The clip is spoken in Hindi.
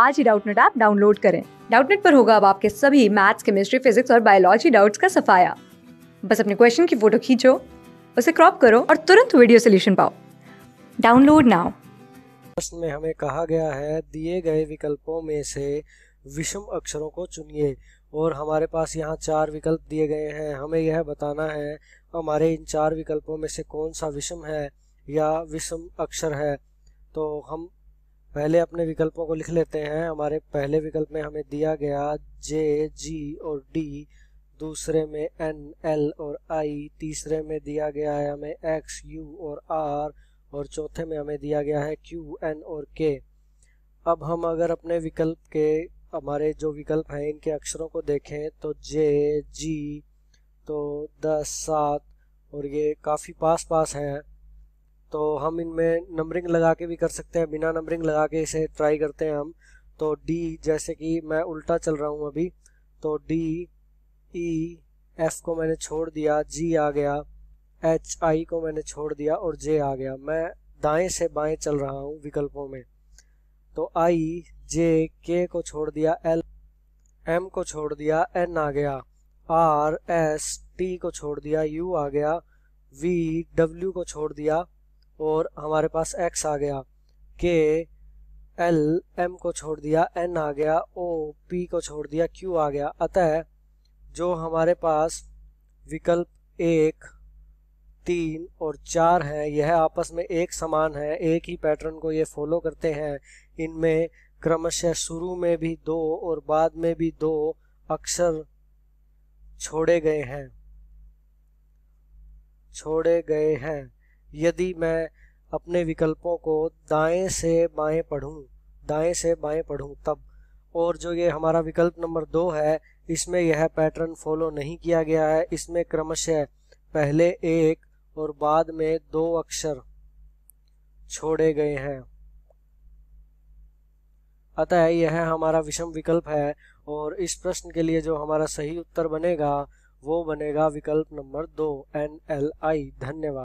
आज ही डाउटनेट ऐप डाउनलोड करें डाउटनेट पर होगा अब आपके सभी मैथ्स केमिस्ट्री फिजिक्स और बायोलॉजी डाउट्स का सफाया बस अपने क्वेश्चन की फोटो खींचो उसे क्रॉप करो और तुरंत वीडियो सोल्यूशन पाओ डाउनलोड नाउ प्रश्न में हमें कहा गया है दिए गए विकल्पों में से विषम अक्षरों को चुनिए और हमारे पास यहाँ चार विकल्प दिए गए हैं हमें यह बताना है हमारे इन चार विकल्पों में से कौन सा विषम है या विषम अक्षर है तो हम पहले अपने विकल्पों को लिख लेते हैं हमारे पहले विकल्प में हमें दिया गया जे जी और डी दूसरे में एन एल और आई तीसरे में दिया गया है हमें एक्स यू और आर और चौथे में हमें दिया गया है क्यू एन और के अब हम अगर अपने विकल्प के हमारे जो विकल्प हैं इनके अक्षरों को देखें तो जे जी तो दस सात और ये काफ़ी पास पास हैं तो हम इनमें नंबरिंग लगा के भी कर सकते हैं बिना नंबरिंग लगा के इसे ट्राई करते हैं हम तो डी जैसे कि मैं उल्टा चल रहा हूँ अभी तो डी ई एफ को मैंने छोड़ दिया जी आ गया एच आई को मैंने छोड़ दिया और जे आ गया मैं दाएं से बाएं चल रहा हूँ विकल्पों में तो आई जे के को छोड़ दिया एल एम को छोड़ दिया एन आ गया आर एस टी को छोड़ दिया यू आ गया वी डब्ल्यू को छोड़ दिया और हमारे पास x आ गया k l m को छोड़ दिया n आ गया o p को छोड़ दिया q आ गया अतः जो हमारे पास विकल्प एक तीन और चार हैं यह आपस में एक समान है एक ही पैटर्न को ये फॉलो करते हैं इनमें क्रमशः शुरू में भी दो और बाद में भी दो अक्षर छोड़े गए हैं छोड़े गए हैं यदि मैं अपने विकल्पों को दाएं से बाएं पढ़ूं दाएं से बाएं पढ़ूं तब और जो ये हमारा विकल्प नंबर दो है इसमें यह पैटर्न फॉलो नहीं किया गया है इसमें क्रमशः पहले एक और बाद में दो अक्षर छोड़े गए हैं अतः है यह हमारा विषम विकल्प है और इस प्रश्न के लिए जो हमारा सही उत्तर बनेगा वो बनेगा विकल्प नंबर दो एन एल आई धन्यवाद